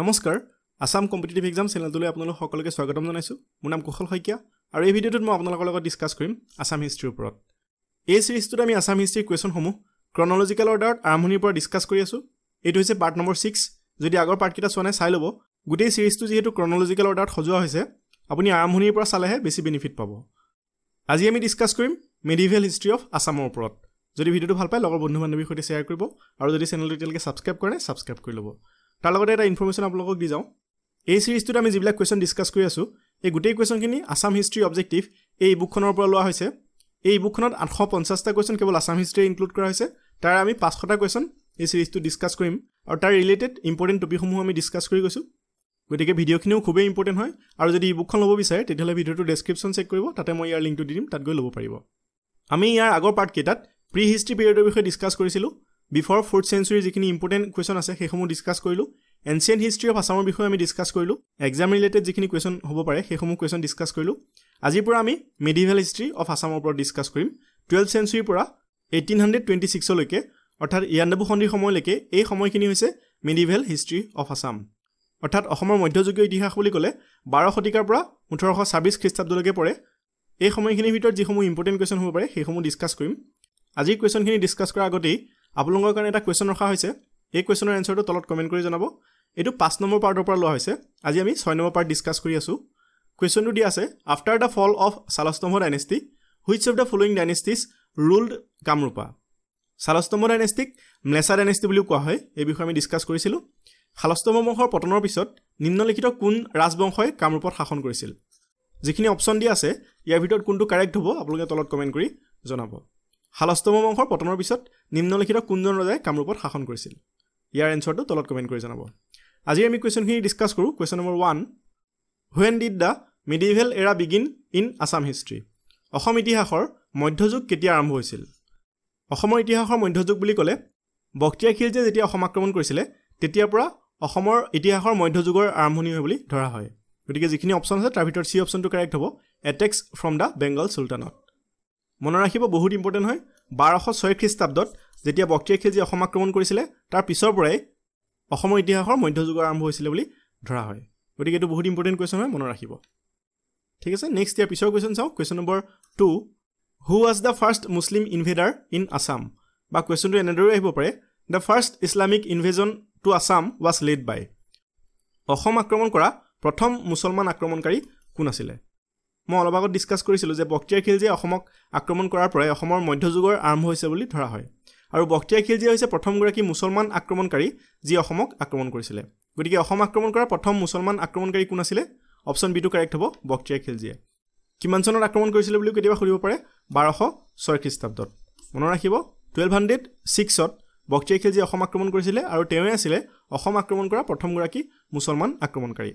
নমস্কাৰ Assam competitive exam চেনেলটোলৈ আপোনালোক সকলোকে স্বাগতম জনাইছোঁ মোৰ নাম কুশল শইকীয়া আৰু এই ভিডিঅ'টোত মই আপোনালোকৰ লগত ডিছকাছ কৰিম আছাম হিষ্ট্ৰীৰ ওপৰত এই ছিৰিজটোত আমি আছাম হিষ্ট্ৰীৰ কুৱেশ্যনসমূহ ক্ৰনলজিকেল অৰ্ডাৰত আৰম্ভণিৰ পৰা ডিছকাছ কৰি আছোঁ এইটো হৈছে পাৰ্ট নম্বৰ ছিক্স যদি আগৰ পাৰ্টকেইটা চোৱা নাই চাই ল'ব গোটেই ছিৰিজটো যিহেতু ক্ৰনলজিকেল অৰ্ডাৰত সজোৱা হৈছে আপুনি আৰম্ভণিৰ পৰা চালেহে বেছি বেনিফিট পাব আজি আমি ডিছকাছ কৰিম মেডিভেল হিষ্ট্ৰী অফ আছামৰ ওপৰত যদি ভিডিঅ'টো ভাল পায় লগৰ বন্ধু বান্ধৱীৰ সৈতে শ্বেয়াৰ কৰিব আৰু যদি চেনেলটো এতিয়ালৈকে ছাবস্ক্ৰাইব কৰে ছাবস্ক্ৰাইব কৰি ল'ব তাৰ লগতে এটা ইনফৰ্মেশ্যন আপোনালোকক দি যাওঁ এই ছিৰিজটোত আমি যিবিলাক কুৱেশ্যন ডিছকাছ কৰি আছোঁ এই গোটেই কুৱেশ্যনখিনি আছাম হিষ্ট্ৰী অবজেক্টিভ এই বুকখনৰ পৰা লোৱা হৈছে এই বুকখনত আঠশ পঞ্চাছটা কুৱেশ্যন কেৱল আছাম হিষ্ট্ৰীয়ে ইনক্লুড কৰা হৈছে তাৰে আমি পাঁচশটা কুৱেশ্যন এই ছিৰিজটো ডিছকাছ কৰিম আৰু তাৰ ৰিলেটেড ইম্পৰ্টেণ্ট টপিকসমূহ আমি ডিছকাছ কৰি গৈছোঁ গতিকে ভিডিঅ'খিনিও খুবেই ইম্পৰ্টেণ্ট হয় আৰু যদি ই বুকখন ল'ব বিচাৰে তেতিয়াহ'লে ভিডিঅ'টো ডেছক্ৰিপশ্যন চেক কৰিব তাতে মই ইয়াৰ লিংকটো দি দিম তাত গৈ ল'ব পাৰিব আমি ইয়াৰ আগৰ পাৰ্টকেইটাত প্ৰি হিষ্ট্ৰী পিৰিয়ডৰ বিষয়ে ডিছকাছ কৰিছিলোঁ বিফৰ ফ'ৰ্থ চেঞ্চুৰী যিখিনি ইম্পৰ্টেণ্ট কুৱেশ্যন আছে সেইসমূহ ডিছকাছ কৰিলোঁ এনচিয়েণ্ট হিষ্ট্ৰী অফ আছামৰ বিষয়ে আমি ডিছকাছ কৰিলোঁ এক্সাম ৰিলেটেড যিখিনি কুৱেশ্যন হ'ব পাৰে সেইসমূহ কুৱেশ্যন ডিছকাছ কৰিলোঁ আজিৰ পৰা আমি মেডিভেল হিষ্ট্ৰী অফ আছামৰ ওপৰত ডিছকাছ কৰিম টুৱেলভ চেঞ্চুৰীৰ পৰা এইটিন হাণ্ড্ৰেড টুৱেণ্টি ছিক্সলৈকে অৰ্থাৎ ইয়ানব্বৈ সন্ধিৰ সময়লৈকে এই সময়খিনি হৈছে মেডিভেল হিষ্ট্ৰী অফ আছাম অৰ্থাৎ অসমৰ মধ্যযুগীয় ইতিহাস বুলি ক'লে বাৰ শতিকাৰ পৰা ওঠৰশ ছাব্বিছ খ্ৰীষ্টাব্দলৈকে পৰে এই সময়খিনিৰ ভিতৰত যিসমূহ ইম্পৰ্টেণ্ট কুৱেশ্যন হ'ব পাৰে সেইসমূহ ডিছকাছ কৰিম আজিৰ কুৱেশ্যনখিনি ডিছকাছ কৰাৰ আগতেই আপোনালোকৰ কাৰণে এটা কুৱেশ্যন ৰখা হৈছে এই কুৱেশ্যনৰ এনচাৰটো তলত কমেণ্ট কৰি জনাব এইটো পাঁচ নম্বৰ পাৰ্টৰ পৰা লোৱা হৈছে আজি আমি ছয় নম্বৰ পাৰ্ট ডিছকাছ কৰি আছোঁ কুৱেশ্যনটো দিয়া আছে after the fall of Salastambha dynasty which of the following dynasties ruled Kamarupa Salastambha dynastic Mleccha dynasty বুলিও কোৱা হয় এই বিষয়ে আমি ডিছকাছ কৰিছিলোঁ বংশৰ পতনৰ পিছত নিম্নলিখিত কোন ৰাজবংশই কামৰূপত শাসন কৰিছিল যিখিনি অপশ্যন দিয়া আছে ইয়াৰ ভিতৰত কোনটো কাৰেক্ট হ'ব আপোনালোকে তলত কমেণ্ট কৰি জনাব হালাস্তম বংশৰ পতনৰ পিছত নিম্নলিখিত কোনজন ৰজাই কামৰূপত শাসন কৰিছিল ইয়াৰ এনচাৰটো তলত কমেণ্ট কৰি জনাব আজি আমি কুৱেশ্যনখিনি ডিছকাছ কৰোঁ question number one when did the medieval era begin in Assam history Assam ইতিহাসৰ মধ্যযুগ কেতিয়া আৰম্ভ হৈছিল অসমৰ ইতিহাসৰ মধ্যযুগ বুলি ক'লে বক্তিয়া খিলজে যেতিয়া অসম আক্ৰমণ কৰিছিলে তেতিয়াৰ পৰা অসমৰ ইতিহাসৰ মধ্যযুগৰ আৰম্ভণি হয় বুলি ধৰা হয় গতিকে যিখিনি অপশ্যন আছে তাৰ ভিতৰত চি অপশ্যনটো কাৰেক্ট হ'ব এটেক্স ফ্ৰম দ্য বেংগল চুলতানত মনত ৰাখিব বহুত ইম্পৰ্টেণ্ট হয় বাৰশ ছয় খ্ৰীষ্টাব্দত যেতিয়া বক্তিয়া খিলজী অসম আক্ৰমণ কৰিছিলে তাৰ পিছৰ পৰাই অসমৰ ইতিহাসৰ মধ্যযুগৰ আৰম্ভ হৈছিলে বুলি ধৰা হয় গতিকে এইটো বহুত ইম্পৰ্টেণ্ট কুৱেশ্যন হয় মনত ৰাখিব ঠিক আছে নেক্সট ইয়াৰ পিছৰ কুৱেশ্যন চাওঁ question number two who was the first Muslim invader in Assam বা কুৱেশ্যনটো এনেদৰেও আহিব পাৰে the first Islamic invasion to Assam was led by Assam আক্ৰমণ কৰা প্ৰথম মুছলমান আক্ৰমণকাৰী কোন আছিলে মই অলপ আগত ডিছকাছ কৰিছিলোঁ যে বক্তিয়াৰ খিলজীয়ে অসমক আক্ৰমণ কৰাৰ পৰাই অসমৰ মধ্যযুগৰ আৰম্ভ হৈছে বুলি ধৰা হয় আৰু বক্তিয়াৰ খিলজীয়ে হৈছে প্ৰথমগৰাকী মুছলমান আক্ৰমণকাৰী যি অসমক আক্ৰমণ কৰিছিলে গতিকে অসম আক্ৰমণ কৰা প্ৰথম মুছলমান আক্ৰমণকাৰী কোন আছিলে অপশ্যন বিটো কাৰেক্ট হ'ব বক্তিয়াৰ খিলজীয়ে কিমান চনত আক্ৰমণ কৰিছিলে বুলিও কেতিয়াবা সুধিব পাৰে বাৰশ ছয় খ্ৰীষ্টাব্দত মনত ৰাখিব টুৱেলভ হাণ্ড্ৰেড ছিক্সত বক্তিয়াৰ খিলজীয়ে অসম আক্ৰমণ কৰিছিলে আৰু তেওঁৱে আছিলে অসম আক্ৰমণ কৰা প্ৰথমগৰাকী মুছলমান আক্ৰমণকাৰী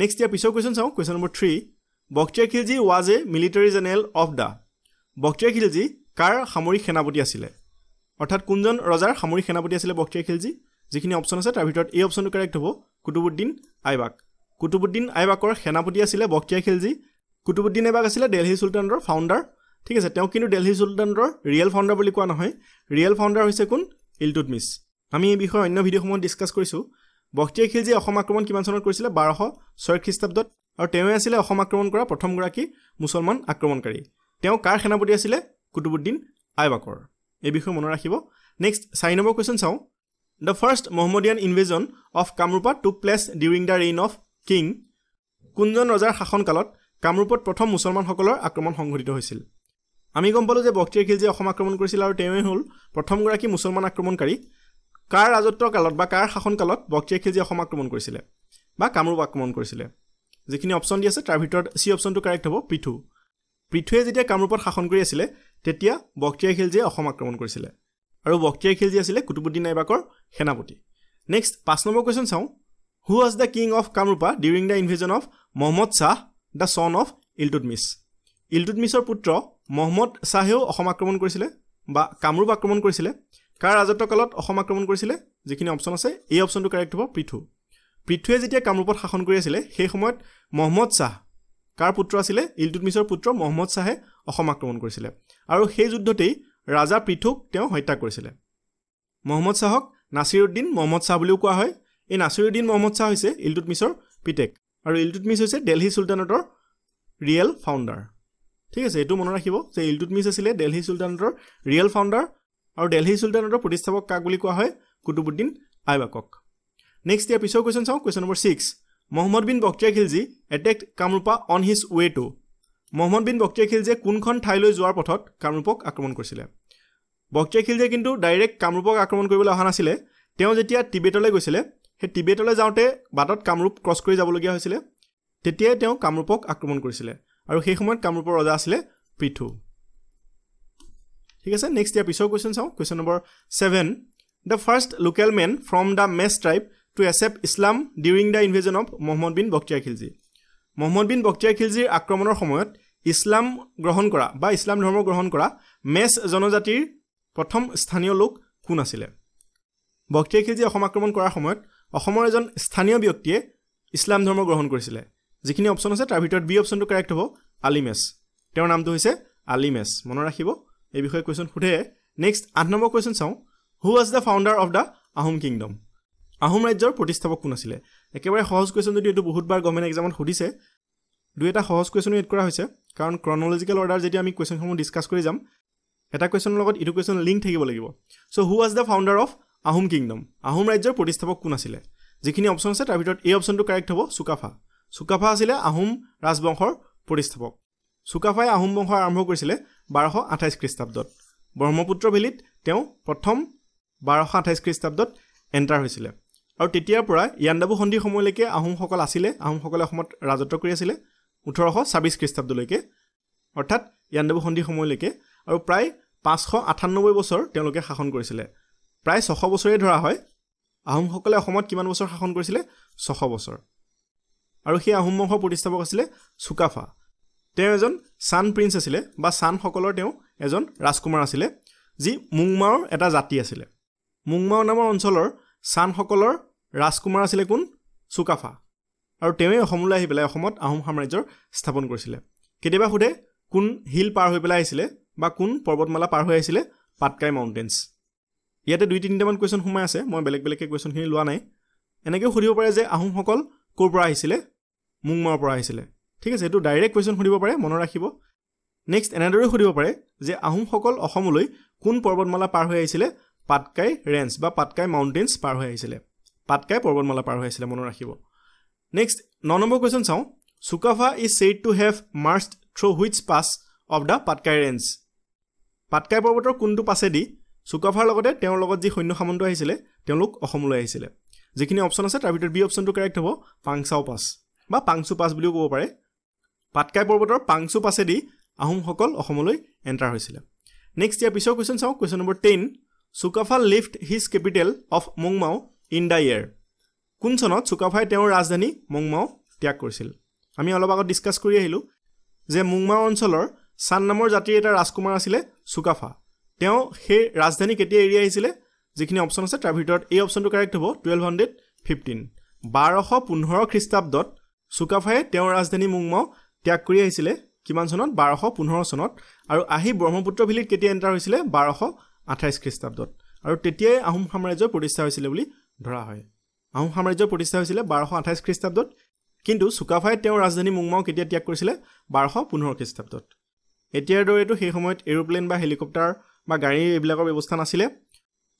নেক্সট ইয়াৰ পিছৰ কুৱেশ্যন চাওঁ question number three Bakhtiyar Khilji was a military general of the Bakhtiyar Khilji কাৰ সামৰিক সেনাপতি আছিলে অৰ্থাৎ কোনজন ৰজাৰ সামৰিক সেনাপতি আছিলে বক্তিয়া খিলজি যিখিনি অপশ্যন আছে তাৰ ভিতৰত এই অপশ্যনটো কাৰেক্ট হ'ব কুতুবুদ্দিন আইবাক কুতুবুদ্দিন আইবাকৰ সেনাপতি আছিলে বক্তিয়া খিলজি কুতুবুদ্দিন আইবাক আছিলে দেলহি চুলতানৰ ফাউণ্ডাৰ ঠিক আছে তেওঁ কিন্তু দেলহি চুলতানৰ ৰিয়েল ফাউণ্ডাৰ বুলি কোৱা নহয় ৰিয়েল ফাউণ্ডাৰ হৈছে কোন ইলটুটমিচ আমি এই বিষয়ে অন্য ভিডিঅ'সমূহত ডিছকাছ কৰিছোঁ বক্তিয়া খিলজি অসম আক্ৰমণ কিমান চনত কৰিছিলে বাৰশ ছয় খ্ৰীষ্টাব্দত আৰু তেওঁৱে আছিলে অসম আক্ৰমণ কৰা প্ৰথমগৰাকী মুছলমান আক্ৰমণকাৰী তেওঁ কাৰ সেনাপতি আছিলে কুতুবুদ্দিন আইবাকৰ এই বিষয়ে মনত ৰাখিব নেক্সট চাৰি নম্বৰ কুৱেশ্যন চাওঁ the first Mohammedan invasion of Kamarupa took place during the reign of king কোনজন ৰজাৰ শাসনকালত কামৰূপত প্ৰথম মুছলমানসকলৰ আক্ৰমণ সংঘটিত হৈছিল আমি গম পালোঁ যে বক্তিৰ খিলজীয়ে অসম আক্ৰমণ কৰিছিল আৰু তেওঁৱেই হ'ল প্ৰথমগৰাকী মুছলমান আক্ৰমণকাৰী কাৰ ৰাজত্বৰ কালত বা কাৰ শাসনকালত বক্তিয়া খিলজীয়ে অসম আক্ৰমণ কৰিছিলে বা কামৰূপ আক্ৰমণ কৰিছিলে যিখিনি অপশ্যন দি আছে তাৰ ভিতৰত চি অপশ্যনটো কাৰেক্ট হ'ব পৃথু পৃথুৱে যেতিয়া কামৰূপত শাসন কৰি আছিলে তেতিয়া বক্তিয়াই খিলজীয়ে অসম আক্ৰমণ কৰিছিলে আৰু বক্তিয়াই খিলজী আছিলে কুটুবুদ্দিন নাইবাকৰ সেনাপতি নেক্সট পাঁচ নম্বৰ কুৱেশ্যন চাওঁ who was the king of Kamarupa during the invasion of Mohammad Shah the son of Iltutmish ইলটুটমিছৰ পুত্ৰ মহম্মদ শ্বাহেও অসম আক্ৰমণ কৰিছিলে বা কামৰূপ আক্ৰমণ কৰিছিলে কাৰ ৰাজত্ব কালত অসম আক্ৰমণ কৰিছিলে যিখিনি অপশ্যন আছে এই অপশ্যনটো কাৰেক্ট হ'ব পৃথু পৃথুৱে যেতিয়া কামৰূপত শাসন কৰি আছিলে সেই সময়ত মহম্মদ শ্বাহ কাৰ পুত্ৰ আছিলে ইলটুটমিছৰ পুত্ৰ মহম্মদ শ্বাহে অসম আক্ৰমণ কৰিছিলে আৰু সেই যুদ্ধতেই ৰাজা পৃথুক তেওঁ হত্যা কৰিছিলে মহম্মদ শ্বাহক নাচিৰুদ্দিন মহম্মদ শ্বাহ বুলিও কোৱা হয় এই নাচিৰুদ্দিন মহম্মদ শ্বাহ হৈছে ইলটুটমিছৰ পিতেক আৰু ইলটুটমিছ হৈছে দেলহি চুলতানতৰ ৰিয়েল ফাউণ্ডাৰ ঠিক আছে এইটো মনত ৰাখিব যে ইলটুটমিছ আছিলে দেলহি চুলতানেটৰ ৰিয়েল ফাউণ্ডাৰ আৰু দেলহি চুলতানতৰ প্ৰতিষ্ঠাপক কাক বুলি কোৱা হয় কুটুবুদ্দিন আইবাকক নেক্সট ইয়াৰ পিছৰ কুৱেশ্যন চাওঁ question number six Mohammad bin Bakhtiyar Khilji attacked Kamarupa on his way to Mohammad bin Bakhtiyar খিলজিয়ে কোনখন ঠাইলৈ যোৱাৰ পথত কামৰূপক আক্ৰমণ কৰিছিলে বক্তিয়া খিলজিয়ে কিন্তু ডাইৰেক্ট কামৰূপক আক্ৰমণ কৰিবলৈ অহা নাছিলে তেওঁ যেতিয়া টিবেটলৈ গৈছিলে সেই টিবেটলৈ যাওঁতে বাটত কামৰূপ ক্ৰছ কৰি যাবলগীয়া হৈছিলে তেতিয়াই তেওঁ কামৰূপক আক্ৰমণ কৰিছিলে আৰু সেই সময়ত কামৰূপৰ ৰজা আছিলে পৃথু ঠিক আছে নেক্সট ইয়াৰ পিছৰ কুৱেশ্যন চাওঁ question number seven the first local men from the Mech tribe to accept Islam during the invasion of Mohammad bin Bakhtiyar Khilji Mohammad bin Bakhtiyar খিলজিৰ আক্ৰমণৰ সময়ত ইছলাম গ্ৰহণ কৰা বা ইছলাম ধৰ্ম গ্ৰহণ কৰা মেচ জনজাতিৰ প্ৰথম স্থানীয় লোক কোন আছিলে বক্তিয়া খিলজি অসম আক্ৰমণ কৰাৰ সময়ত অসমৰ এজন স্থানীয় ব্যক্তিয়ে ইছলাম ধৰ্ম গ্ৰহণ কৰিছিলে যিখিনি অপশ্যন আছে তাৰ ভিতৰত বি অপশ্যনটো কাৰেক্ট হ'ব আলি আলিমেচ তেওঁৰ নামটো হৈছে আলি মেচ মনত ৰাখিব এই বিষয়ে কুৱেশ্যন সোধে নেক্সট আঠ নম্বৰ কুৱেশ্যন চাওঁ who was the founder of the Ahom kingdom Ahom ৰাজ্যৰ প্ৰতিষ্ঠাপক কোন আছিলে একেবাৰে সহজ কুৱেশ্যন যদি এইটো বহুতবাৰ গভৰ্ণমেণ্ট এক্সামত সুধিছে দুই এটা সহজ কুৱেশ্যনো এড কৰা হৈছে কাৰণ ক্ৰনলজিকেল অৰ্ডাৰ যেতিয়া আমি কুৱেশ্যনসমূহ ডিছকাছ কৰি যাম এটা কুৱেশ্যনৰ লগত ইটো কুৱেশ্যন লিংক থাকিব লাগিব so' who was the founder of Ahom kingdom Ahom ৰাজ্যৰ প্ৰতিষ্ঠাপক কোন আছিলে যিখিনি অপশ্যন আছে তাৰ ভিতৰত এই অপশ্যনটো কাৰেক্ট হ'ব চুকাফা চুকাফা আছিলে আহোম ৰাজবংশৰ প্ৰতিষ্ঠাপক চুকাফাই আহোম বংশ আৰম্ভ কৰিছিলে বাৰশ আঠাইছ খ্ৰীষ্টাব্দত ব্ৰহ্মপুত্ৰ ভেলীত তেওঁ প্ৰথম বাৰশ আঠাইছ খ্ৰীষ্টাব্দত এণ্টাৰ হৈছিলে আৰু তেতিয়াৰ পৰা ইয়াণ্ডাবু সন্ধিৰ সময়লৈকে আহোমসকল আছিলে আহোমসকলে অসমত ৰাজত্ব কৰি আছিলে ওঠৰশ ছাব্বিছ খ্ৰীষ্টাব্দলৈকে অৰ্থাৎ ইয়াণ্ডাবু সন্ধিৰ সময়লৈকে আৰু প্ৰায় পাঁচশ আঠানব্বৈ বছৰ তেওঁলোকে শাসন কৰিছিলে প্ৰায় ছশ বছৰেই ধৰা হয় আহোমসকলে অসমত কিমান বছৰ শাসন কৰিছিলে ছশ বছৰ আৰু সেই আহোম বংশৰ প্ৰতিষ্ঠাপক আছিলে চুকাফা তেওঁ এজন চান প্ৰিন্স আছিলে বা চানসকলৰ তেওঁ এজন ৰাজকুমাৰ আছিলে যি মুংমাওৰ এটা জাতি আছিলে মুংমাও নামৰ অঞ্চলৰ চানসকলৰ ৰাজকুমাৰ আছিলে কোন চুকাফা আৰু তেওঁৱেই অসমলৈ আহি পেলাই অসমত আহোম সাম্ৰাজ্য স্থাপন কৰিছিলে কেতিয়াবা সোধে কোন হিল পাৰ হৈ পেলাই আহিছিলে বা কোন পৰ্বতমালা পাৰ হৈ আহিছিলে পাটকাই মাউণ্টেইনছ ইয়াতে দুই তিনিটামান কুৱেশ্যন সোমাই আছে মই বেলেগ বেলেগকৈ কুৱেশ্যনখিনি লোৱা নাই এনেকৈও সুধিব পাৰে যে আহোমসকল ক'ৰ পৰা আহিছিলে মুংমাৰ পৰা আহিছিলে ঠিক আছে এইটো ডাইৰেক্ট কুৱেশ্যন সুধিব পাৰে মনত ৰাখিব নেক্সট এনেদৰে সুধিব পাৰে যে আহোমসকল অসমলৈ কোন পৰ্বতমালা পাৰ হৈ আহিছিলে পাটকাই ৰেঞ্জ বা পাটকাই মাউণ্টেইনছ পাৰ হৈ আহিছিলে পাটকাই পৰ্বতমালা পাৰ হৈ আছিলে মনত ৰাখিব নেক্সট ন নম্বৰ কুৱেশ্যন চাওঁ Sukaphaa is said to have march through which pass of the Patkai range Patkai পৰ্বতৰ কোনটো পাছেদি চুকাফাৰ লগতে তেওঁৰ লগত যি সৈন্য সামন্ত আহিছিলে তেওঁলোক অসমলৈ আহিছিলে যিখিনি অপশ্যন আছে তাৰ ভিতৰত বি অপশ্যনটো কাৰেক্ট হ'ব পাংচাও পাছ বা পাংচু পাছ বুলিও ক'ব পাৰে পাটকাই পৰ্বতৰ পাংচু পাছেদি আহোমসকল অসমলৈ এণ্টাৰ হৈছিলে নেক্সট ইয়াৰ পিছৰ কুৱেশ্যন চাওঁ question number ten Sukaphaa left his capital of মংমাও ইন দ্য ইয়েৰ কোন চনত চুকাফাই তেওঁৰ ৰাজধানী মুংমাও ত্যাগ কৰিছিল আমি অলপ আগত ডিছকাছ কৰি আহিলোঁ যে মুংমাও অঞ্চলৰ চান নামৰ জাতিৰ এটা ৰাজকুমাৰ আছিলে চুকাফা তেওঁ সেই ৰাজধানী কেতিয়া এৰি আহিছিলে যিখিনি অপশ্যন আছে তাৰ ভিতৰত এই অপশ্যনটো কাৰেক্ট হ'ব টুৱেল্ভ হাণ্ড্ৰেড ফিফটিন বাৰশ পোন্ধৰ খ্ৰীষ্টাব্দত চুকাফাই তেওঁৰ ৰাজধানী মুংমাও ত্যাগ কৰি আহিছিলে কিমান চনত বাৰশ পোন্ধৰ চনত আৰু আহি ব্ৰহ্মপুত্ৰ ভেলীত কেতিয়া এণ্টাৰ হৈছিলে বাৰশ আঠাইছ খ্ৰীষ্টাব্দত আৰু তেতিয়াই আহোম সাম্ৰাজ্য প্ৰতিষ্ঠা হৈছিলে বুলি ধৰা হয় আহোম সাম্ৰাজ্য প্ৰতিষ্ঠা হৈছিলে বাৰশ আঠাইছ খ্ৰীষ্টাব্দত কিন্তু চুকাফাই তেওঁৰ ৰাজধানী মুংমাও কেতিয়া ত্যাগ কৰিছিলে বাৰশ পোন্ধৰ খ্ৰীষ্টাব্দত এতিয়াৰ দৰেতো সেই সময়ত এৰোপ্লেন বা হেলিকপ্টাৰ বা গাড়ী এইবিলাকৰ ব্যৱস্থা নাছিলে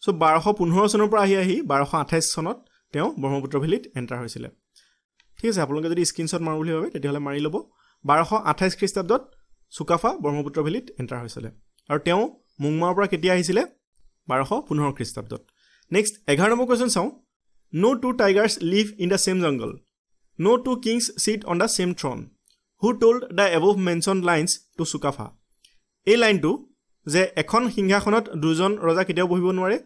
চ' বাৰশ পোন্ধৰ চনৰ পৰা আহি আহি বাৰশ আঠাইছ চনত তেওঁ ব্ৰহ্মপুত্ৰ ভেলীত এণ্টাৰ হৈছিলে ঠিক আছে আপোনালোকে যদি স্ক্ৰীণশ্বট মাৰোঁ বুলি ভাবে তেতিয়াহ'লে মাৰি ল'ব বাৰশ আঠাইছ খ্ৰীষ্টাব্দত চুকাফা ব্ৰহ্মপুত্ৰ ভেলীত এণ্টাৰ হৈছিলে আৰু তেওঁ মুংমাৰ পৰা কেতিয়া আহিছিলে বাৰশ পোন্ধৰ খ্ৰীষ্টাব্দত নেক্সট এঘাৰ নম্বৰ কুৱেশ্যন চাওঁ no two tigers live in the same jungle no two kings sit on the same throne who told the above mention lines to Sukaphaa এই লাইনটো যে এখন সিংহাসনত দুজন ৰজা কেতিয়াও বহিব নোৱাৰে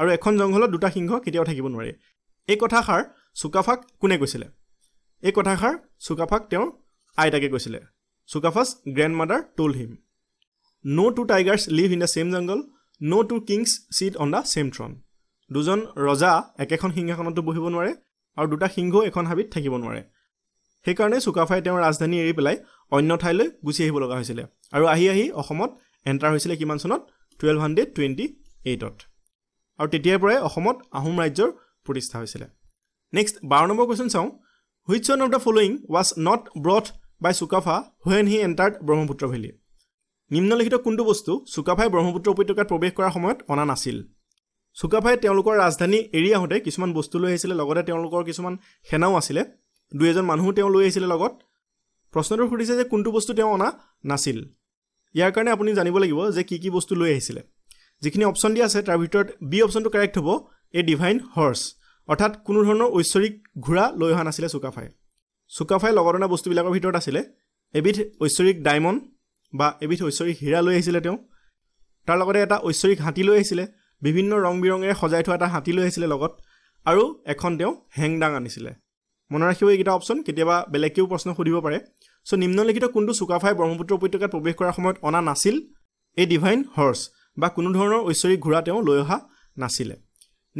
আৰু এখন জংঘলত দুটা সিংহ কেতিয়াও থাকিব নোৱাৰে এই কথাষাৰ চুকাফাক কোনে কৈছিলে এই কথাষাৰ চুকাফাক তেওঁৰ আইতাকে কৈছিলে Sukaphaa's grandmother told him no two tigers live in the same jungle no two kings sit on the same throne দুজন ৰজা একেখন সিংহাসনতো বহিব নোৱাৰে আৰু দুটা সিংহও এখন হাবিত থাকিব নোৱাৰে সেইকাৰণে চুকাফাই তেওঁৰ ৰাজধানী এৰি পেলাই অন্য ঠাইলৈ গুচি আহিব লগা হৈছিলে আৰু আহি আহি অসমত এণ্টাৰ হৈছিলে কিমান চনত টুৱেল্ভ হাণ্ড্ৰেড টুৱেণ্টি এইটত আৰু তেতিয়াৰ পৰাই অসমত আহোম ৰাজ্যৰ প্ৰতিষ্ঠা হৈছিলে নেক্সট বাৰ নম্বৰ কুৱেশ্যন চাওঁ which one of the following was not brought by Sukaphaa when he entered Brahmaputra valley নিম্নলিখিত কোনটো বস্তু চুকাফাই ব্ৰহ্মপুত্ৰ উপত্যকাত প্ৰৱেশ কৰাৰ সময়ত অনা নাছিল চুকাফাই তেওঁলোকৰ ৰাজধানী এৰি আহোঁতে কিছুমান বস্তু লৈ আহিছিলে লগতে তেওঁলোকৰ কিছুমান সেনাও আছিলে দুই এজন মানুহো তেওঁ লৈ আহিছিলে লগত প্ৰশ্নটো সুধিছে যে কোনটো বস্তু তেওঁ অনা নাছিল ইয়াৰ কাৰণে আপুনি জানিব লাগিব যে কি কি বস্তু লৈ আহিছিলে যিখিনি অপশ্যন দিয়া আছে তাৰ ভিতৰত বি অপশ্যনটো কাৰেক্ট হ'ব এ ডিভাইন হৰ্চ অৰ্থাৎ কোনো ধৰণৰ ঐশ্বৰিক ঘোঁৰা লৈ অহা নাছিলে চুকাফাই চুকাফাই লগত অনা বস্তুবিলাকৰ ভিতৰত আছিলে এবিধ ঐশ্বৰিক ডায়মণ্ড বা এবিধ ঐশ্বৰিক হীৰা লৈ আহিছিলে তেওঁ তাৰ লগতে এটা ঐশ্বৰিক হাতী লৈ আহিছিলে বিভিন্ন ৰং বিৰঙেৰে সজাই থোৱা এটা হাতী লৈ আহিছিলে লগত আৰু এখন তেওঁ হেংদাং আনিছিলে মনে ৰাখিব এইকেইটা অপশ্যন কেতিয়াবা বেলেগকেও প্ৰশ্ন সুধিব পাৰে চ' নিম্নলিখিত কোনটো চুকাফাই ব্ৰহ্মপুত্ৰ উপত্যকাত প্ৰৱেশ কৰাৰ সময়ত অনা নাছিল এই ডিভাইন হৰ্চ বা কোনো ধৰণৰ ঐশ্বৰিক ঘোঁৰা তেওঁ লৈ অহা নাছিলে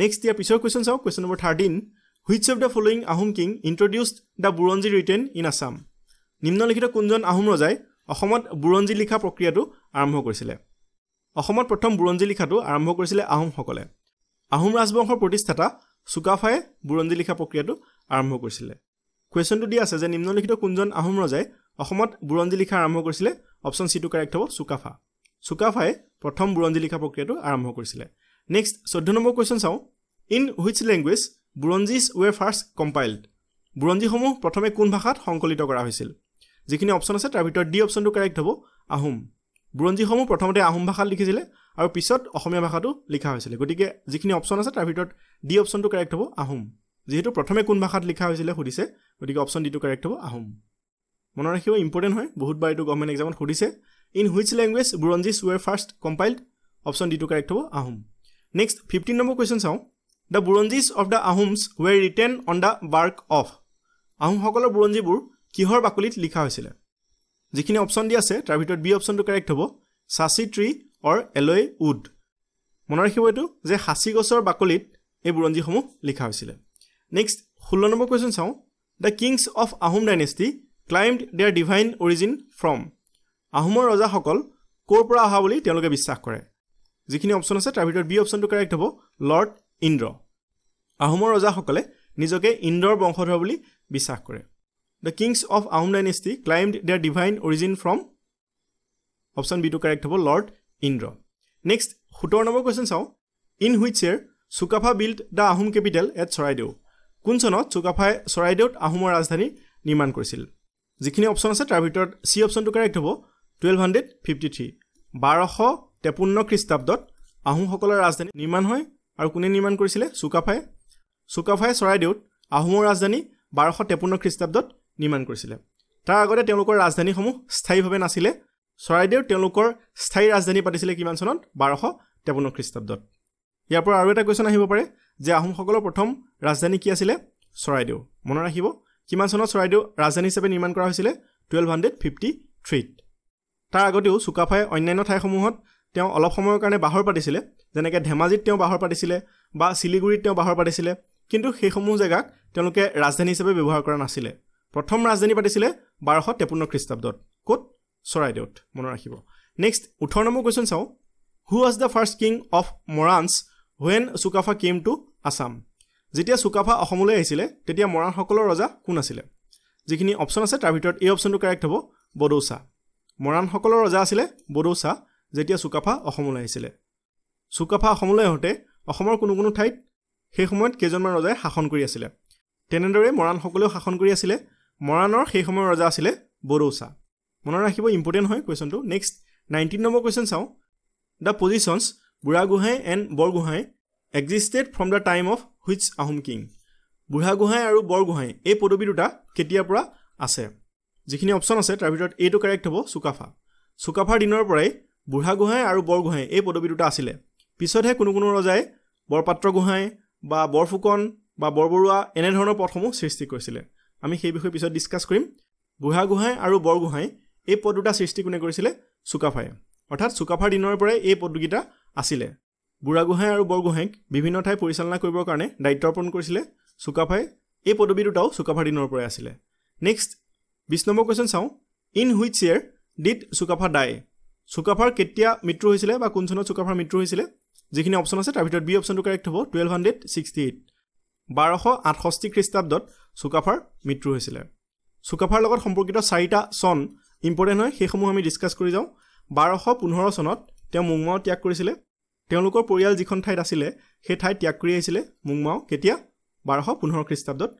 নেক্সট ইয়াৰ পিছৰ কুৱেশ্যন চাওঁ question number thirteen which of the following Ahom king introduced the Buranji written in Assam নিম্নলিখিত কোনজন আহোম ৰজাই অসমত বুৰঞ্জী লিখা প্ৰক্ৰিয়াটো আৰম্ভ কৰিছিলে অসমত প্ৰথম বুৰঞ্জী লিখাটো আৰম্ভ কৰিছিলে আহোমসকলে আহোম ৰাজবংশৰ প্ৰতিষ্ঠাতা চুকাফাই বুৰঞ্জী লিখা প্ৰক্ৰিয়াটো আৰম্ভ কৰিছিলে কুৱেশ্যনটো দিয়া আছে যে নিম্নলিখিত কোনজন আহোম ৰজাই অসমত বুৰঞ্জী লিখা আৰম্ভ কৰিছিলে অপশ্যন চিটো কাৰেক্ট হ'ব চুকাফা চুকাফাই প্ৰথম বুৰঞ্জী লিখা প্ৰক্ৰিয়াটো আৰম্ভ কৰিছিলে নেক্সট চৈধ্য নম্বৰ কুৱেশ্যন চাওঁ in which language Buranjis were first compiled বুৰঞ্জীসমূহ প্ৰথমে কোন ভাষাত সংকলিত কৰা হৈছিল যিখিনি অপশ্যন আছে তাৰ ভিতৰত ডি অপশ্যনটো কাৰেক্ট হ'ব আহোম বুৰঞ্জীসমূহ প্ৰথমতে আহোম ভাষাত লিখিছিলে আৰু পিছত অসমীয়া ভাষাটো লিখা হৈছিলে গতিকে যিখিনি অপশ্যন আছে তাৰ ভিতৰত ডি অপশ্যনটো কাৰেক্ট হ'ব আহোম যিহেতু প্ৰথমে কোন ভাষাত লিখা হৈছিলে সুধিছে গতিকে অপশ্যন ডিটো কাৰেক্ট হ'ব আহোম মনত ৰাখিব ইম্পৰ্টেণ্ট হয় বহুতবাৰ এইটো গভমেণ্ট এক্সামত সুধিছে in which language Buranjis were first compiled option ডিটো কাৰেক্ট হ'ব Ahom next fifteen number question চাওঁ the Buranjis of the Ahoms were written on the bark of আহোমসকলৰ বুৰঞ্জীবোৰ কিহৰ বাকলিত লিখা হৈছিলে যিখিনি অপশ্যন দি আছে তাৰ ভিতৰত বি অপশ্যনটো কাৰেক্ট হ'ব চাচি ট্ৰি অৰ এলৈ উড মনত ৰাখিব এইটো যে সাঁচি গছৰ বাকলিত এই বুৰঞ্জীসমূহ লিখা হৈছিলে নেক্সট ষোল্ল নম্বৰ কুৱেশ্যন চাওঁ the kings of Ahom dynasty claimed their divine origin from আহোমৰ ৰজাসকল ক'ৰ পৰা অহা বুলি তেওঁলোকে বিশ্বাস কৰে যিখিনি অপশ্যন আছে তাৰ ভিতৰত বি অপশ্যনটো কাৰেক্ট হ'ব লৰ্ড ইন্দ্ৰ আহোমৰ ৰজাসকলে নিজকে ইন্দ্ৰৰ বংশধৰ বুলি বিশ্বাস কৰে the kings of Aum dynasty claimed their divine origin from option B to correct hobo Lord Indra. Next, Hutor number question saw in which year Sukapha built the Ahum capital at Soraido. Kunsono, Sukapha Soraido, Ahumar Azdani, Niman Kursil. Zikini option set, Rabitor C option to correct hobo 1253. Baraho, Tepunno Christabdot, Ahum Hokola Azdani, Nimanhoi, Arkuni Niman Kursile, Sukapha, Sukapha Soraido, Ahumar Azdani, Baraho Tepunno Christabdot, নিৰ্মাণ কৰিছিলে তাৰ আগতে তেওঁলোকৰ ৰাজধানীসমূহ স্থায়ীভাৱে নাছিলে চৰাইদেউ তেওঁলোকৰ স্থায়ী ৰাজধানী পাতিছিলে কিমান চনত বাৰশ তেপন্ন খ্ৰীষ্টাব্দত ইয়াৰ পৰা আৰু এটা কুৱেশ্যন আহিব পাৰে যে আহোমসকলৰ প্ৰথম ৰাজধানী কি আছিলে চৰাইদেউ মনত ৰাখিব কিমান চনত চৰাইদেউ ৰাজধানী হিচাপে নিৰ্মাণ কৰা হৈছিলে টুৱেল্ভ হাণ্ড্ৰেড ফিফটি থ্ৰীত তাৰ আগতেও চুকাফাই অন্যান্য ঠাইসমূহত তেওঁ অলপ সময়ৰ কাৰণে বাঁহৰ পাতিছিলে যেনেকৈ ধেমাজিত তেওঁ বাঁহৰ পাতিছিলে বা শিলিগুৰিত তেওঁ বাঁহৰ পাতিছিলে কিন্তু সেইসমূহ জেগাক তেওঁলোকে ৰাজধানী হিচাপে ব্যৱহাৰ কৰা নাছিলে প্ৰথম ৰাজধানী পাতিছিলে বাৰশ তেপন্ন খ্ৰীষ্টাব্দত ক'ত চৰাইদেউত মনত ৰাখিব নেক্সট ওঠৰ নম্বৰ কুৱেশ্যন চাওঁ who was the first king of Moran when Sukaphaa came to Assam যেতিয়া চুকাফা অসমলৈ আহিছিলে তেতিয়া মৰাণসকলৰ ৰজা কোন আছিলে যিখিনি অপশ্যন আছে তাৰ ভিতৰত এই অপশ্যনটো কাৰেক্ট হ'ব বডৌচা মৰাণসকলৰ ৰজা আছিলে বডৌচা যেতিয়া চুকাফা অসমলৈ আহিছিলে চুকাফা অসমলৈ আহোঁতে অসমৰ কোনো কোনো ঠাইত সেই সময়ত কেইজনমান ৰজাই শাসন কৰি আছিলে তেনেদৰে মৰাণসকলেও শাসন কৰি আছিলে মৰাণৰ সেই সময়ৰ ৰজা আছিলে বড়োচা মনত ৰাখিব ইম্পৰ্টেণ্ট হয় কুৱেশ্যনটো নেক্সট নাইণ্টিন নম্বৰ কুৱেশ্যন চাওঁ the positions Burhagohain and Borgohain existed from the time of which Ahom king Burhagohain আৰু বৰগোহাঁই এই পদবী দুটা কেতিয়াৰ পৰা আছে যিখিনি অপশ্যন আছে তাৰ ভিতৰত এইটো কাৰেক্ট হ'ব চুকাফা চুকাফাৰ দিনৰ পৰাই বুঢ়াগোহাঁই আৰু বৰগোহাঁই এই পদবী দুটা আছিলে পিছতহে কোনো কোনো ৰজাই বৰপাত্ৰগোহাঁই বা বৰফুকন বা বৰবৰুৱা এনেধৰণৰ পথসমূহ সৃষ্টি কৰিছিলে আমি সেই বিষয়ে পিছত ডিছকাছ কৰিম বুঢ়াগোহাঁই আৰু বৰগোহাঁই এই পদ দুটা সৃষ্টি কোনে কৰিছিলে চুকাফাই অৰ্থাৎ চুকাফাৰ দিনৰ পৰাই এই পদ দুকেইটা আছিলে বুঢ়াগোহাঁই আৰু বৰগোহাঁইক বিভিন্ন ঠাই পৰিচালনা কৰিবৰ কাৰণে দায়িত্ব অৰ্পণ কৰিছিলে চুকাফাই এই পদবী দুটাও চুকাফাৰ দিনৰ পৰাই আছিলে নেক্সট বিছ নম্বৰ কুৱেশ্যন চাওঁ in which year did Sukaphaa die চুকাফাৰ কেতিয়া মৃত্যু হৈছিলে বা কোন চনত চুকাফাৰ মৃত্যু হৈছিলে যিখিনি অপশ্যন আছে তাৰ ভিতৰত বি অপশ্যনটো কাৰেক্ট হ'ব টুৱেল্ভ হাণ্ড্ৰেড ছিক্সটি এইট বাৰশ আঠষষ্ঠি খ্ৰীষ্টাব্দত চুকাফাৰ মৃত্যু হৈছিলে চুকাফাৰ লগত সম্পৰ্কিত চাৰিটা চন ইম্পৰ্টেণ্ট হয় সেইসমূহ আমি ডিছকাছ কৰি যাওঁ বাৰশ পোন্ধৰ চনত তেওঁ মুংমাও ত্যাগ কৰিছিলে তেওঁলোকৰ পৰিয়াল যিখন ঠাইত আছিলে সেই ঠাইত ত্যাগ কৰি আহিছিলে মুংমাও কেতিয়া বাৰশ পোন্ধৰ খ্ৰীষ্টাব্দত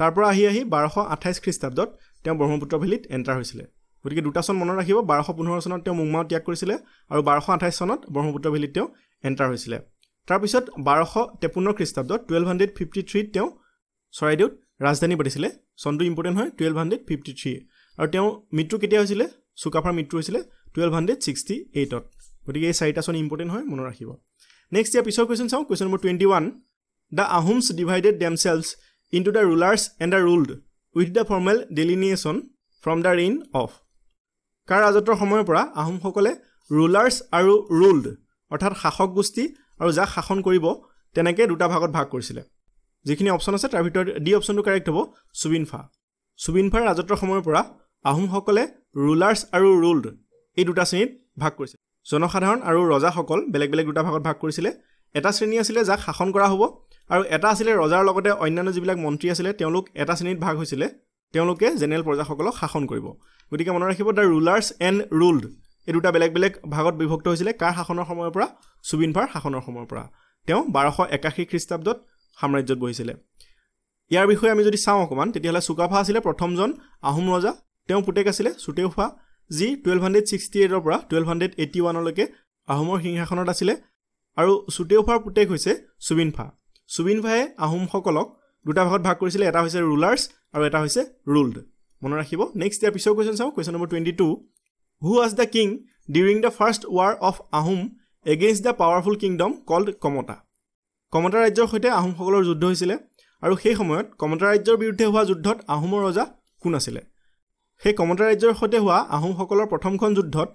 তাৰ পৰা আহি আহি বাৰশ আঠাইছ খ্ৰীষ্টাব্দত তেওঁ ব্ৰহ্মপুত্ৰ ভেলীত এণ্টাৰ হৈছিলে গতিকে দুটা চন মনত ৰাখিব বাৰশ পোন্ধৰ চনত তেওঁ মুংমাও ত্যাগ কৰিছিলে আৰু বাৰশ আঠাইছ চনত ব্ৰহ্মপুত্ৰ ভেলীত তেওঁ এণ্টাৰ হৈছিলে তাৰপিছত বাৰশ তেপন্ন খ্ৰীষ্টাব্দত টুৱেল্ভ হাণ্ড্ৰেড ফিফটি থ্ৰীত তেওঁ চৰাইদেউত ৰাজধানী পাতিছিলে চনটো ইম্পৰ্টেণ্ট হয় টুৱেল্ভ হাণ্ড্ৰেড ফিফটি থ্ৰী আৰু তেওঁ মৃত্যু কেতিয়া হৈছিলে চুকাফাৰ মৃত্যু হৈছিলে টুৱেল্ভ হাণ্ড্ৰেড ছিক্সটি এইটত গতিকে এই চাৰিটা চন ইম্পৰ্টেণ্ট হয় মনত ৰাখিব নেক্সট ইয়াৰ পিছৰ কুৱেশ্যন চাওঁ question number twenty one the Ahoms divided themselves into the rulers and the ruled with the formal delineation from the reign of কাৰ ৰাজত্বৰ সময়ৰ পৰা আহোমসকলে ৰুলাৰ্ছ আৰু ৰুল্ড অৰ্থাৎ শাসক গোষ্ঠী আৰু যাক শাসন কৰিব তেনেকৈ দুটা ভাগত ভাগ কৰিছিলে যিখিনি অপশ্যন আছে তাৰ ভিতৰত ডি অপশ্যনটো কাৰেক্ট হ'ব চুবিনফা চুবিনফাৰ ৰাজত্বৰ সময়ৰ পৰা আহোমসকলে ৰুলাৰ্ছ আৰু ৰুল্ড এই দুটা শ্ৰেণীত ভাগ কৰিছিলে জনসাধাৰণ আৰু ৰজাসকল বেলেগ বেলেগ দুটা ভাগত ভাগ কৰিছিলে এটা শ্ৰেণী আছিলে যাক শাসন কৰা হ'ব আৰু এটা আছিলে ৰজাৰ লগতে অন্যান্য যিবিলাক মন্ত্ৰী আছিলে তেওঁলোক এটা শ্ৰেণীত ভাগ হৈছিলে তেওঁলোকে জেনেৰেল প্ৰজাসকলক শাসন কৰিব গতিকে মনত ৰাখিব দ্য ৰুলাৰ্ছ এণ্ড ৰুল্ড এই দুটা বেলেগ বেলেগ ভাগত বিভক্ত হৈছিলে কাৰ শাসনৰ সময়ৰ পৰা চুবিনভাৰ শাসনৰ সময়ৰ পৰা তেওঁ বাৰশ একাশী খ্ৰীষ্টাব্দত সাম্ৰাজ্যত বহিছিলে ইয়াৰ বিষয়ে আমি যদি চাওঁ অকণমান তেতিয়াহ'লে চুকাফা আছিলে প্ৰথমজন আহোম ৰজা তেওঁ পুতেক আছিলে চুটেওফা যি টুৱেলভ হাণ্ড্ৰেড ছিক্সটি এইটৰ পৰা টুৱেলভ হাণ্ড্ৰেড এইটি ওৱানলৈকে আহোমৰ সিংহাসনত আছিলে আৰু চুটেওফাৰ পুতেক হৈছে চুবিনফা চুবিনফাই আহোমসকলক দুটা ভাগত ভাগ কৰিছিলে এটা হৈছে ৰুলাৰ্ছ আৰু এটা হৈছে ৰুল্ড মনত ৰাখিব নেক্সট ইয়াৰ পিছৰ কুৱেশ্যন চাওঁ question number twenty two who was the king during the first war of Ahom against the powerful kingdom called Kamata Kamata ৰাজ্যৰ সৈতে আহোমসকলৰ যুদ্ধ হৈছিলে আৰু সেই সময়ত কমতা ৰাজ্যৰ বিৰুদ্ধে হোৱা যুদ্ধত আহোমৰ ৰজা কোন আছিলে সেই কমতা ৰাজ্যৰ সৈতে হোৱা আহোমসকলৰ প্ৰথমখন যুদ্ধত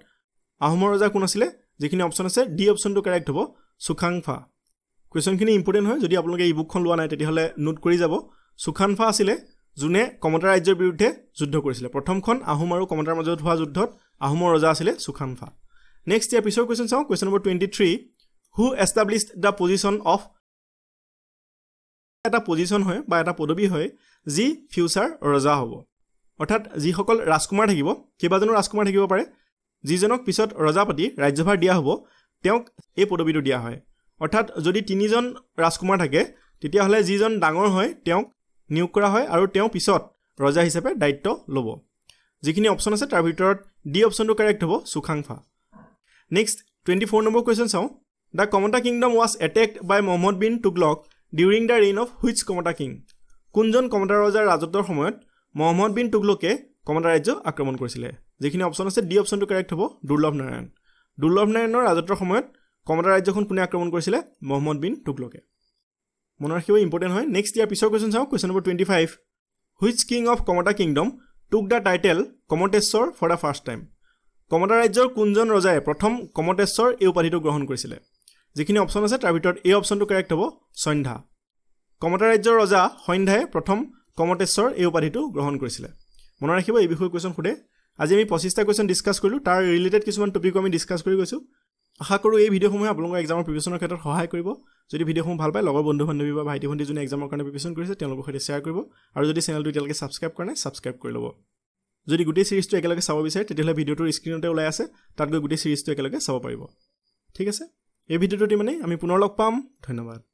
আহোমৰ ৰজা কোন আছিলে যিখিনি অপশ্যন আছে ডি অপশ্যনটো কাৰেক্ট হ'ব চুখাংফা কুৱেশ্যনখিনি ইম্পৰ্টেণ্ট হয় যদি আপোনালোকে ই বুকখন লোৱা নাই তেতিয়াহ'লে নোট কৰি যাব চুখানফা আছিলে যোনে কমতা ৰাজ্যৰ বিৰুদ্ধে যুদ্ধ কৰিছিলে প্ৰথমখন আহোম আৰু কমতাৰ মাজত হোৱা যুদ্ধত আহোমৰ ৰজা আছিলে চুখানফা নেক্সট ইয়াৰ পিছৰ কুৱেশ্যন চাওঁ question number twenty three who establish the position of এটা পজিশ্যন হয় বা এটা পদবী হয় যি ফিউচাৰ ৰজা হ'ব অৰ্থাৎ যিসকল ৰাজকুমাৰ থাকিব কেইবাজনো ৰাজকুমাৰ থাকিব পাৰে যিজনক পিছত ৰজা পাতি ৰাজ্যভাৰ দিয়া হ'ব তেওঁক এই পদবীটো দিয়া হয় অৰ্থাৎ যদি তিনিজন ৰাজকুমাৰ থাকে তেতিয়াহ'লে যিজন ডাঙৰ হয় তেওঁক নিয়োগ কৰা হয় আৰু তেওঁ পিছত ৰজা হিচাপে দায়িত্ব ল'ব যিখিনি অপশ্যন আছে তাৰ ভিতৰত ডি অপশ্যনটো কাৰেক্ট হ'ব Sukhaangphaa next twenty four number question চাওঁ the Kamata kingdom was attack by Mohammad bin Tughlaq during the reign of which Kamata king কোনজন কমতা ৰজাৰ ৰাজত্বৰ সময়ত মহম্মদ বিন টুগলকে কমতা ৰাজ্য আক্ৰমণ কৰিছিলে যিখিনি অপশ্যন আছে ডি অপশ্যনটো কাৰেক্ট হ'ব দুৰ্লভ নাৰায়ণ দুৰ্লভ নাৰায়ণৰ ৰাজত্বৰ সময়ত কমতা ৰাজ্যখন কোনে আক্ৰমণ কৰিছিলে মহম্মদ বিন টুগলকে ৰাখিব ইম্পৰ্টেণ্ট হয় নেক্সট ইয়াৰ পিছৰ কুৱেশ্যন চাওঁ question number twenty five which king of Kamata kingdom took the title Kamateshwar for the first time Kamata ৰাজ্যৰ কোনজন ৰজাই প্ৰথম কমতেশ্বৰ এই উপাধিটো গ্ৰহণ কৰিছিলে যিখিনি অপশ্যন আছে তাৰ ভিতৰত এই অপশ্যনটো কাৰেক্ট হ'ব সন্ধ্যা কমতা ৰাজ্যৰ ৰজা সন্ধ্যাই প্ৰথম কমটেশ্বৰ এই উপাধিটো গ্ৰহণ কৰিছিলে মনত ৰাখিব এই বিষয়ে কুৱেশ্যন সোধে আজি আমি পঁচিছটা কুৱেশ্যন ডিছকাছ কৰিলোঁ তাৰ ৰিলেটেড কিছুমান টপিকো আমি ডিছকাছ কৰি গৈছোঁ আশা কৰোঁ এই ভিডিঅ'সমূহে আপোনালোকৰ এক্সামৰ প্ৰিপেৰেশ্যনৰ ক্ষেত্ৰত সহায় কৰিব যদি ভিডিঅ'সমূহ ভাল পায় লগৰ বন্ধু বান্ধৱী বা ভাইটি ভণ্টি যোনে এক্সামৰ কাৰণে প্ৰিপেৰেশ্যন কৰিছে তেওঁলোকৰ সৈতে শ্বেয়াৰ কৰিব আৰু যদি চেনেলটো এতিয়ালৈকে ছাবস্ক্ৰাইব কৰা নাই ছাবস্ক্ৰাইব কৰি ল'ব যদি গোটেই ছিৰিজটো একেলগে চাব বিচাৰে তেতিয়াহ'লে ভিডিঅ'টোৰ স্ক্ৰীণতে ওলাই আছে তাত গৈ গোটেই চিৰিজটো একেলগে চাব পাৰিব ঠিক আছে এই ভিডিঅ'টোত ইমানেই আমি পুনৰ লগ পাম ধন্যবাদ